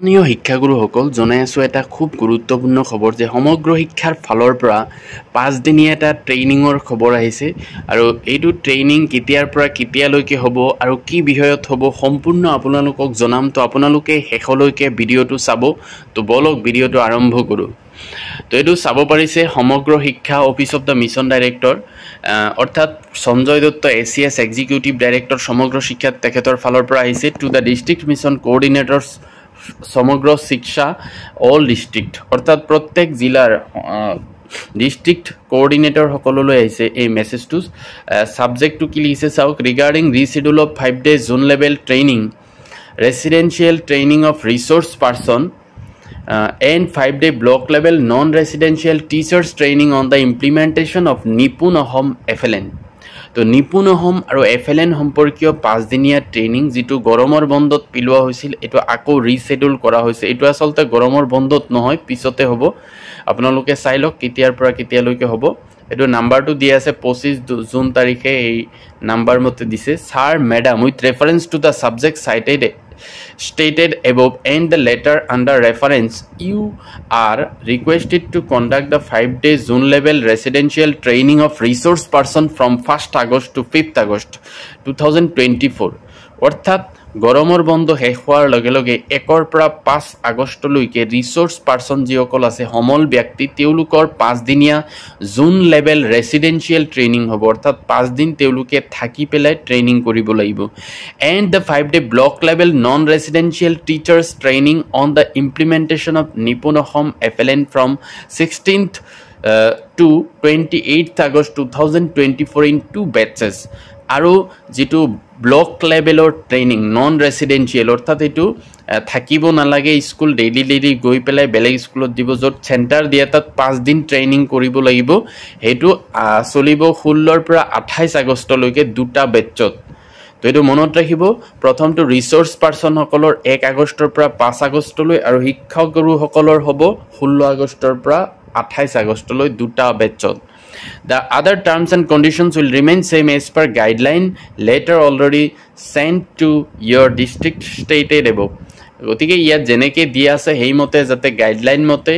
স্থানীয় শিক্ষাগুৰুসকল জনাই আছোঁ এটা খুব গুৰুত্বপূৰ্ণ খবৰ যে সমগ্ৰ শিক্ষাৰ ফালৰ পৰা পাঁচদিনীয়া এটা ট্ৰেইনিঙৰ খবৰ আহিছে আৰু এইটো ট্ৰেইনিং কেতিয়াৰ পৰা কেতিয়ালৈকে হ'ব আৰু কি বিষয়ত হ'ব সম্পূৰ্ণ আপোনালোকক জনাম তো আপোনালোকে শেষলৈকে ভিডিঅ'টো চাব তো বলক ভিডিঅ'টো আৰম্ভ কৰোঁ তো এইটো চাব পাৰিছে Samagra Shiksha office of the mission director অৰ্থাৎ Sanjay Dutta A C S executive director Samagra শিক্ষাত তেখেতৰ ফালৰ পৰা আহিছে to the district mission coordinators Samagra Shiksha all district অৰ্থাৎ প্ৰত্যেক জিলাৰ ডিষ্ট্ৰিক্ট কোৰ্ডিনেটৰসকললৈ আহিছে এই মেছেজটো ছাবজেক্টটো কি লিখিছে চাওক regarding reschedule of five day zone level training residential training of resource person and five day block level non residential teachers training on the implementation of Nipun Assam এফেলেণ্ট তো নিপুণ হোম আৰু এফ এল এন সম্পৰ্কীয় পাঁচদিনীয়া ট্ৰেইনিং যিটো গৰমৰ বন্ধত পিলোৱা হৈছিল এইটো আকৌ ৰিচেডুল কৰা হৈছে এইটো আচলতে গৰমৰ বন্ধত নহয় পিছতে হ'ব আপোনালোকে চাই লওক কেতিয়াৰ পৰা কেতিয়ালৈকে হ'ব এইটো নাম্বাৰটো দিয়া আছে পঁচিছ জুন তাৰিখে এই নাম্বাৰ মতে দিছে sir madam with reference to the subject চাইটেডে stated above and the letter under reference, you are requested to conduct the five day zone level residential training of resource person from 1st August to 5th August 2024. অৰ্থাৎ গৰমৰ বন্ধ শেষ হোৱাৰ লগে লগে একৰ পৰা পাঁচ আগষ্টলৈকে ৰিচৰ্চ পাৰ্চন যিসকল আছে সমল ব্যক্তি তেওঁলোকৰ পাঁচদিনীয়া জোন লেভেল ৰেচিডেঞ্চিয়েল ট্ৰেইনিং হ'ব অৰ্থাৎ পাঁচদিন তেওঁলোকে থাকি পেলাই ট্ৰেইনিং কৰিব লাগিব and the five day block level non residential teachers training on the implementation of Nipun Assam এফেলেণ্ট from sixteenth to twenty eight August two thousand twenty four in two batches আৰু যিটো ব্লক লেভেলৰ ট্ৰেইনিং নন ৰেচিডেঞ্চিয়েল অৰ্থাৎ এইটো থাকিব নালাগে school daily daily গৈ পেলাই বেলেগ স্কুলত দিব য'ত চেণ্টাৰ দিয়ে তাত পাঁচদিন ট্ৰেইনিং কৰিব লাগিব সেইটো চলিব ষোল্লৰ পৰা আঠাইছ আগষ্টলৈকে দুটা বেটছত তো এইটো মনত ৰাখিব প্ৰথমটো ৰিচৰ্চ পাৰ্চনসকলৰ এক আগষ্টৰ পৰা পাঁচ আগষ্টলৈ আৰু শিক্ষক গুৰুসকলৰ হ'ব ষোল্ল আগষ্টৰ পৰা আঠাইছ আগষ্টলৈ দুটা বেটছত The other terms and conditions will remain same as per guideline letter already sent to your district stated above. গতিকে ইয়াত যেনেকৈ দিয়া আছে সেইমতে যাতে গাইডলাইন মতে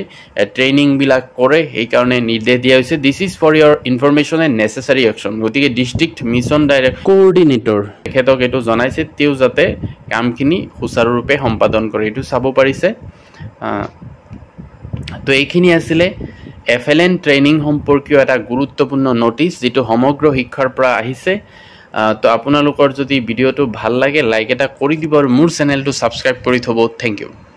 ট্ৰেইনিংবিলাক কৰে সেইকাৰণে নিৰ্দেশ দিয়া হৈছে this is for your information and necessary action গতিকে ডিষ্ট্ৰিক্ট মিছন ডাইৰেক্ট কোৰ্ডিনেটৰ তেখেতক এইটো জনাইছে তেওঁ যাতে কামখিনি সুচাৰুৰূপে সম্পাদন কৰে এইটো চাব পাৰিছে তো এইখিনি আছিলে এফ এল এন ট্ৰেইনিং সম্পৰ্কীয় এটা গুৰুত্বপূৰ্ণ ন'টিছ যিটো সমগ্ৰ শিক্ষাৰ পৰা আহিছে তো আপোনালোকৰ যদি ভিডিঅ'টো ভাল লাগে লাইক এটা কৰি দিব আৰু মোৰ চেনেলটো ছাবস্ক্ৰাইব কৰি থ'ব থেংক ইউ